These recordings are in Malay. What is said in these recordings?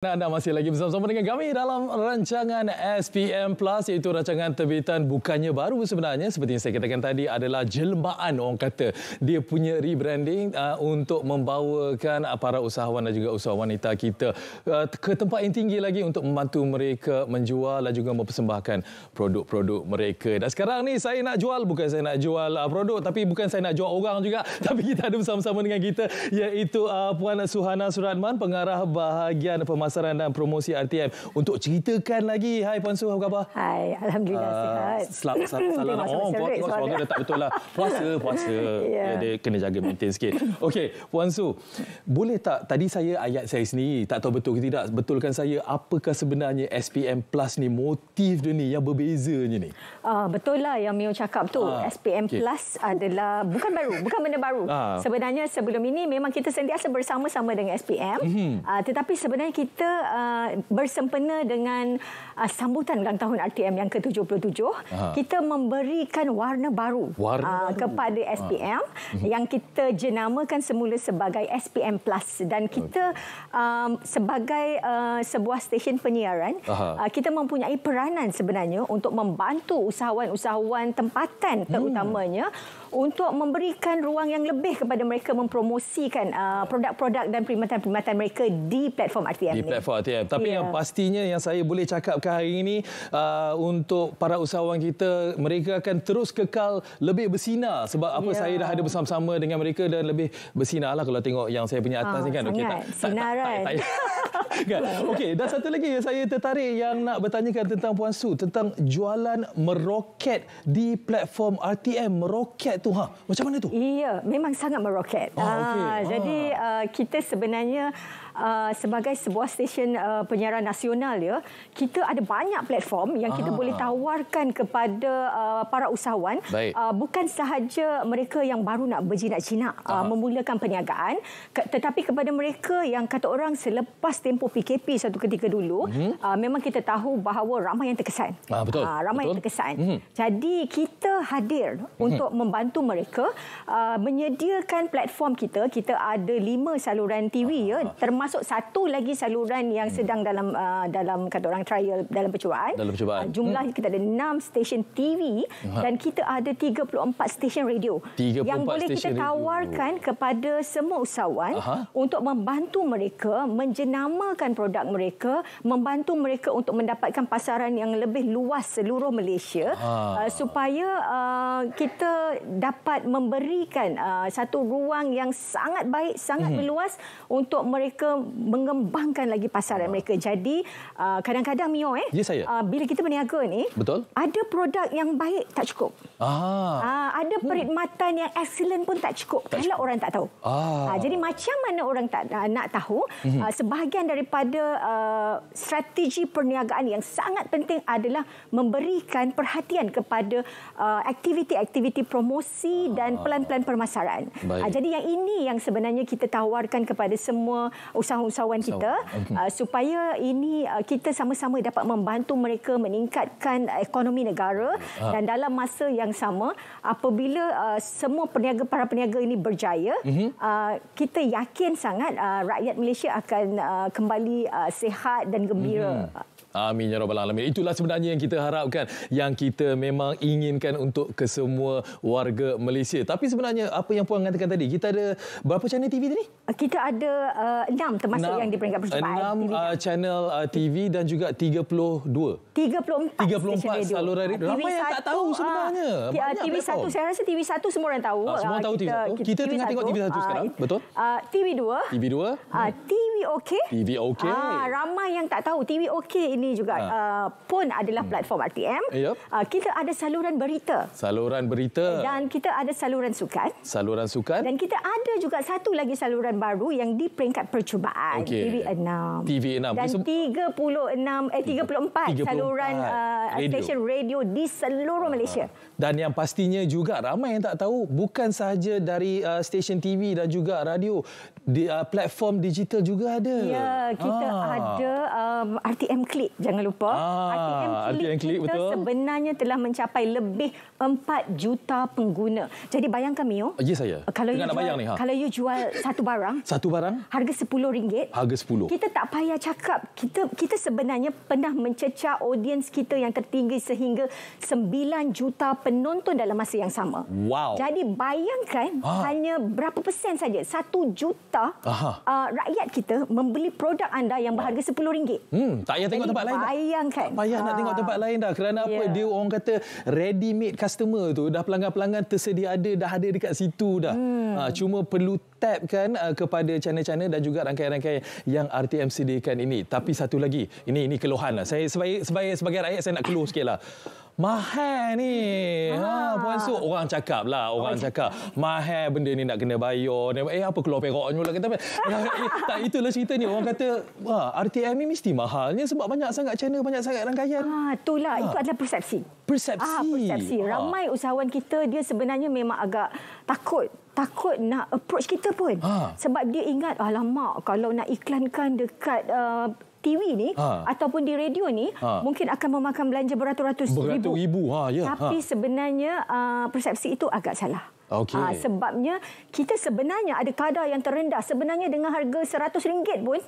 Nah, anda masih lagi bersama-sama dengan kami dalam rancangan SPM Plus iaitu rancangan terbitan bukannya baru sebenarnya seperti yang saya katakan tadi adalah jelmaan orang kata dia punya rebranding uh, untuk membawakan uh, para usahawan dan juga usahawan wanita kita uh, ke tempat yang tinggi lagi untuk membantu mereka menjual dan juga mempersembahkan produk-produk mereka dan sekarang ni saya nak jual bukan saya nak jual uh, produk tapi bukan saya nak jual orang juga tapi kita ada bersama-sama dengan kita iaitu uh, Puan Suhana Suratman pengarah bahagian pemasaran pemasaran dan promosi RTM untuk ceritakan lagi. Hai Puan Su, apa khabar? Hai, Alhamdulillah, uh, sihat. Sel- sel- sel- sel- tengok suara-suara oh, dah tak betul lah. Puasa, puasa. Yeah. Ya, dia kena jaga maintain sikit. Okey, Puan Su, boleh tak tadi saya ayat saya sendiri, tak tahu betul ke tidak, betulkan saya apakah sebenarnya SPM Plus ni, motif dia ni yang berbezanya ni? Uh, betul lah yang Mio cakap tu. Uh, ah, SPM okay. Plus adalah, bukan baru, bukan benda baru. Uh. Sebenarnya sebelum ini memang kita sentiasa bersama-sama dengan SPM. Mm-hmm. Uh, tetapi sebenarnya kita kita uh, bersempena dengan uh, sambutan ulang tahun RTM yang ke-77, kita memberikan warna baru warna uh, kepada SPM Aha. Mhm. yang kita jenamakan semula sebagai SPM Plus dan kita okay. uh, um, sebagai uh, sebuah stesen penyiaran uh, kita mempunyai peranan sebenarnya untuk membantu usahawan-usahawan tempatan hmm. terutamanya hmm. untuk memberikan ruang yang lebih kepada mereka mempromosikan uh, produk-produk dan perkhidmatan-perkhidmatan mereka di platform RTM di platform RTM. Tapi ya. yang pastinya yang saya boleh cakapkan hari ini uh, untuk para usahawan kita, mereka akan terus kekal lebih bersinar sebab apa yeah. saya ya. dah ada bersama-sama dengan mereka dan lebih bersinar lah kalau tengok yang saya punya ah, atas ha, ni kan. Okay, tak, Sinaran. Tak, tak, tak, kan? Okey, dan satu lagi yang saya tertarik yang nak bertanyakan tentang Puan Su tentang jualan meroket di platform RTM. Meroket tu, ha? macam mana tu? Iya, yeah, memang sangat meroket. Ah, okay. ah, ah. Jadi uh, kita sebenarnya uh, sebagai sebuah stesen uh, penyiaran nasional ya kita ada banyak platform yang kita Aha. boleh tawarkan kepada uh, para usahawan Uh, bukan sahaja mereka yang baru nak berjinak jinak uh, memulakan perniagaan tetapi kepada mereka yang kata orang selepas tempoh PKP satu ketika dulu hmm. uh, memang kita tahu bahawa ramai yang terkesan ah, betul. Uh, ramai betul. yang terkesan hmm. jadi kita hadir hmm. untuk membantu mereka uh, menyediakan platform kita kita ada lima saluran TV ya, ah. ya termasuk satu lagi saluran saluran yang hmm. sedang dalam uh, dalam kata orang trial dalam percubaan. Dalam percubaan. Uh, jumlah hmm. kita ada 6 stesen TV ha. dan kita ada 34 stesen radio. 34 yang boleh kita tawarkan radio. kepada semua usahawan Aha. untuk membantu mereka menjenamakan produk mereka, membantu mereka untuk mendapatkan pasaran yang lebih luas seluruh Malaysia ha. uh, supaya uh, kita dapat memberikan uh, satu ruang yang sangat baik, sangat hmm. meluas untuk mereka mengembangkan lagi lagi pasar dan mereka. Jadi uh, kadang-kadang uh, Mio eh. Ya, Uh, bila kita berniaga ni. Betul. Ada produk yang baik tak cukup. Ah. Ah, ada hmm. perkhidmatan hmm. yang excellent pun tak cukup tak kalau cukup. orang tak tahu. Ah. Ah, jadi macam mana orang tak ah, nak tahu hmm. ah, sebahagian daripada uh, strategi perniagaan yang sangat penting adalah memberikan perhatian kepada uh, aktiviti-aktiviti promosi ah. dan pelan-pelan pemasaran. Ah, jadi yang ini yang sebenarnya kita tawarkan kepada semua usahawan-usahawan kita okay. uh, mhm. ah, supaya ini uh, kita sama-sama dapat membantu mereka meningkatkan ekonomi negara ah. dan dalam masa yang yang sama apabila uh, semua peniaga para peniaga ini berjaya mm-hmm. uh, kita yakin sangat uh, rakyat Malaysia akan uh, kembali uh, sehat dan gembira mm-hmm. Amin ya rabbal alamin. Itulah sebenarnya yang kita harapkan, yang kita memang inginkan untuk kesemua warga Malaysia. Tapi sebenarnya apa yang puan katakan tadi? Kita ada berapa channel TV tadi? Kita ada enam termasuk 6, yang di peringkat percubaan. Enam uh, channel uh, TV dan juga 32. 34. 34 saluran uh, radio. Ramai 1, yang tak tahu sebenarnya. Uh, TV1 saya rasa tv satu semua orang tahu. Uh, semua orang tahu kita, tv satu. Kita, kita TV tengah 1, tengok tv satu uh, sekarang. Betul? Uh, tv dua. tv dua. Uh, tv OK. TV OK. Ah, ramai yang tak tahu TV OK ini juga ha. uh, pun adalah hmm. platform RTM. Yep. Uh, ah, kita ada saluran berita. Saluran berita. Dan kita ada saluran sukan. Saluran sukan. Dan kita ada juga satu lagi saluran baru yang di peringkat percubaan. Okay. TV 6. TV 6. Dan 36, eh 34, tiga saluran uh, radio. stesen radio di seluruh Malaysia. Dan yang pastinya juga ramai yang tak tahu bukan sahaja dari uh, stesen TV dan juga radio di uh, platform digital juga ada. Ya, kita ah. ada um, RTM Click jangan lupa. Ah, RTM Click betul. Sebenarnya telah mencapai lebih 4 juta pengguna. Jadi bayangkan Mio. Ya saya. Kalau you, jual, ni, ha? kalau you jual satu barang. satu barang? Harga RM10. Harga RM10. Kita tak payah cakap. Kita kita sebenarnya pernah mencecah audiens kita yang tertinggi sehingga 9 juta penonton dalam masa yang sama. Wow. Jadi bayangkan ah. hanya berapa persen saja. 1 juta uh, rakyat kita membeli produk anda yang berharga RM10. Hmm, tak payah tengok tempat bayangkan. lain. Bayangkan. Tak payah nak tengok ah. tempat lain dah. Kerana apa ya. dia orang kata ready made customer tu dah pelanggan-pelanggan tersedia ada dah ada dekat situ dah. Ha, cuma perlu tap kan ah, kepada channel-channel dan juga rangkaian-rangkaian yang RTM sediakan ini. Tapi satu lagi, ini ini keluhan lah. Saya sebagai, sebagai, sebagai rakyat saya nak keluh sikit lah. Mahal ni. Ha, ha puan su orang cakap lah, orang, orang cakap. Mahal benda ni nak kena bayar. Eh apa keluar peroknya lah kata. eh, tak itulah cerita ni. Orang kata, wah, RTM ni mesti mahalnya sebab banyak sangat channel, banyak sangat rangkaian. Ha, itulah. Ha. Itu adalah persepsi. Persepsi. Ah, persepsi. Ha. Ramai usahawan kita dia sebenarnya memang agak takut takut nak approach kita pun ha. sebab dia ingat alamak kalau nak iklankan dekat uh, TV ni ha. ataupun di radio ni ha. mungkin akan memakan belanja beratus-ratus ribu. Beratus ribu, ha, ya. Tapi ha. sebenarnya uh, persepsi itu agak salah. Okay. Ha, ah, sebabnya kita sebenarnya ada kadar yang terendah. Sebenarnya dengan harga seratus ringgit pun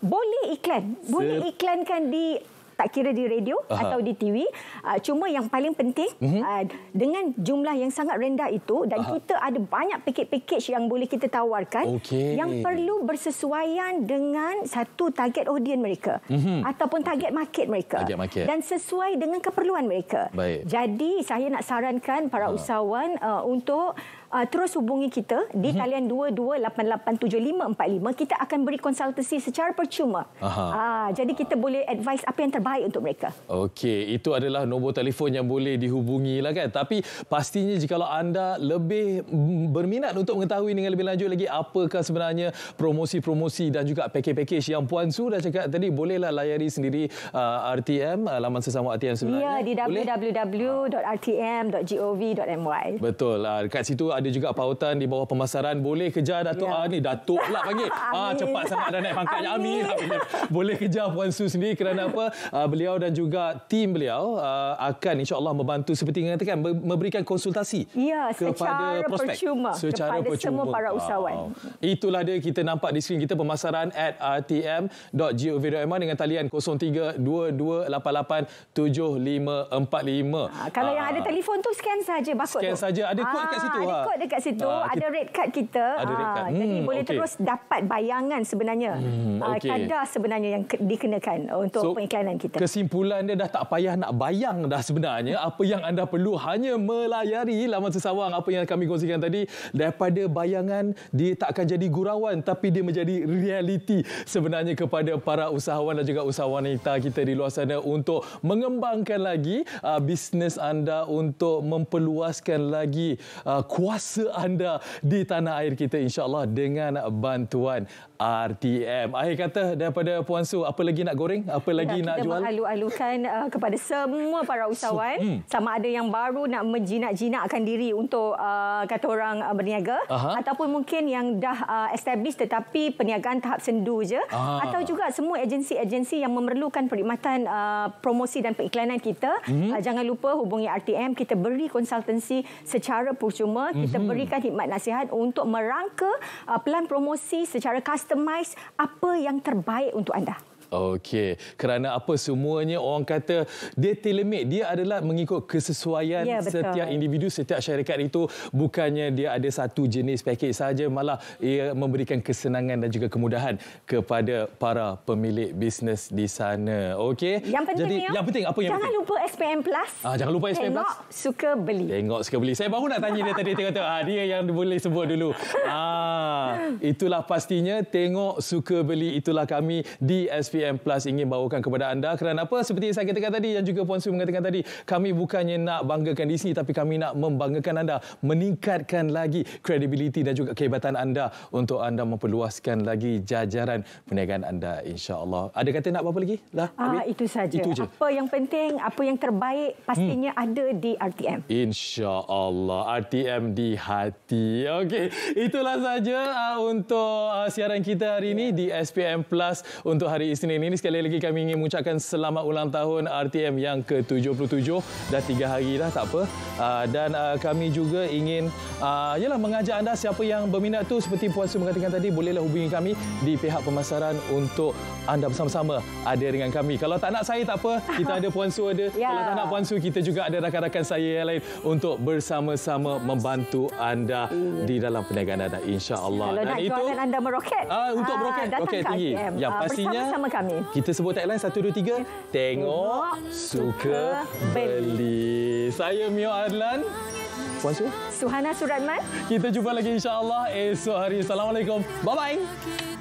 boleh iklan. Boleh iklankan di tak kira di radio Aha. atau di TV. Uh, ah, cuma yang paling penting uh-huh. uh, dengan jumlah yang sangat rendah itu dan Aha. kita ada banyak paket-paket yang boleh kita tawarkan okay. yang perlu bersesuaian dengan satu target audiens mereka uh-huh. ataupun target market mereka target market. dan sesuai dengan keperluan mereka. Baik. Jadi saya nak sarankan para Aha. usahawan uh, untuk uh, terus hubungi kita di mhm. talian 22887545 kita akan beri konsultasi secara percuma. Uh, jadi kita boleh advice apa yang terbaik untuk mereka. Okey, itu adalah nombor telefon yang boleh dihubungi lah kan. Tapi pastinya jika anda lebih berminat untuk mengetahui dengan lebih lanjut lagi apakah sebenarnya promosi-promosi dan juga package-package yang Puan Su dah cakap tadi bolehlah layari sendiri uh, ah, RTM uh, laman sesama RTM sebenarnya. Ya, di www.rtm.gov.my. Betul. Uh, dekat situ ada juga pautan di bawah pemasaran boleh kejar Datuk yeah. Ya. A ni Datuk pula panggil ah, cepat sangat dah naik pangkatnya Amin. Amin. Amin. boleh kejar Puan Su sendiri kerana apa ah, beliau dan juga tim beliau uh, akan insyaAllah membantu seperti yang katakan memberikan konsultasi ya, kepada secara prospek percuma, secara kepada percuma semua para usahawan wow. itulah dia kita nampak di skrin kita pemasaran at rtm.gov.my dengan talian 0322887545 ha, ah, kalau ha. yang ada telefon tu scan saja bakut scan saja ada kod ha, kat situ ada ha kot dekat situ uh, ada rate card kita. Ada red ah, card. Uh, hmm, jadi boleh okay. terus dapat bayangan sebenarnya. Hmm, ah, okay. kadar sebenarnya yang dikenakan untuk so, pengiklanan kita. Kesimpulan dia dah tak payah nak bayang dah sebenarnya. apa yang anda perlu hanya melayari laman sesawang apa yang kami kongsikan tadi. Daripada bayangan dia tak akan jadi gurauan tapi dia menjadi realiti sebenarnya kepada para usahawan dan juga usahawan wanita kita di luar sana untuk mengembangkan lagi uh, bisnes anda untuk memperluaskan lagi uh, kuat masa anda di tanah air kita insyaallah dengan bantuan RTM. Akhir kata daripada Puan Su, apa lagi nak goreng? Apa ya, lagi kita nak jual? Kita mengalu-alukan uh, kepada semua para usahawan. So, hmm. Sama ada yang baru nak menjinak-jinakkan diri untuk uh, kata orang uh, berniaga. Aha. Ataupun mungkin yang dah uh, established tetapi perniagaan tahap sendu je. Aha. Atau juga semua agensi-agensi yang memerlukan perkhidmatan uh, promosi dan periklanan kita. Hmm. Uh, jangan lupa hubungi RTM. Kita beri konsultansi secara percuma. Hmm kita mhm. berikan hikmat nasihat untuk merangka uh, pelan promosi secara customize apa yang terbaik untuk anda. Okey. Kerana apa semuanya orang kata dia telemet dia adalah mengikut kesesuaian ya, setiap individu, setiap syarikat itu bukannya dia ada satu jenis paket saja malah ia memberikan kesenangan dan juga kemudahan kepada para pemilik bisnes di sana. Okey. Jadi ya, yang penting apa yang jangan penting? Jangan lupa SPM Plus. Ah jangan lupa SPM Plus. Tengok suka beli. Tengok suka beli. Saya baru nak tanya dia tadi tengok tengok Ah dia yang boleh sebut dulu. Ah itulah pastinya tengok suka beli itulah kami di SPM SPM Plus ingin bawakan kepada anda kerana apa? Seperti yang saya katakan tadi dan juga Puan Sui mengatakan tadi, kami bukannya nak banggakan Disney tapi kami nak membanggakan anda, meningkatkan lagi kredibiliti dan juga kehebatan anda untuk anda memperluaskan lagi jajaran perniagaan anda insya-Allah. Ada kata nak apa lagi? Lah. Ah, itu saja. Itu apa yang penting, apa yang terbaik pastinya hmm. ada di RTM. Insya-Allah RTM di hati. Okey, itulah saja ah, untuk ah, siaran kita hari ini ya. di SPM Plus untuk hari ini. Isnin ini sekali lagi kami ingin mengucapkan selamat ulang tahun RTM yang ke-77 dah tiga hari dah tak apa ah, dan ah, kami juga ingin ah, yalah mengajak anda siapa yang berminat tu seperti puan Su mengatakan tadi bolehlah hubungi kami di pihak pemasaran untuk anda bersama-sama ada dengan kami kalau tak nak saya tak apa kita ada puan Su ada ya. kalau tak nak puan Su kita juga ada rakan-rakan saya yang lain untuk bersama-sama membantu anda di dalam perniagaan anda insya-Allah dan itu anda meroket uh, untuk meroket roket tinggi RTM. yang pastinya bersama -sama kami. Kita sebut tagline satu, dua, tiga. Tengok, suka, beli. Saya Mio Adlan. Puan Su. Suhana Suratman. Kita jumpa lagi insyaAllah esok hari. Assalamualaikum. Bye-bye.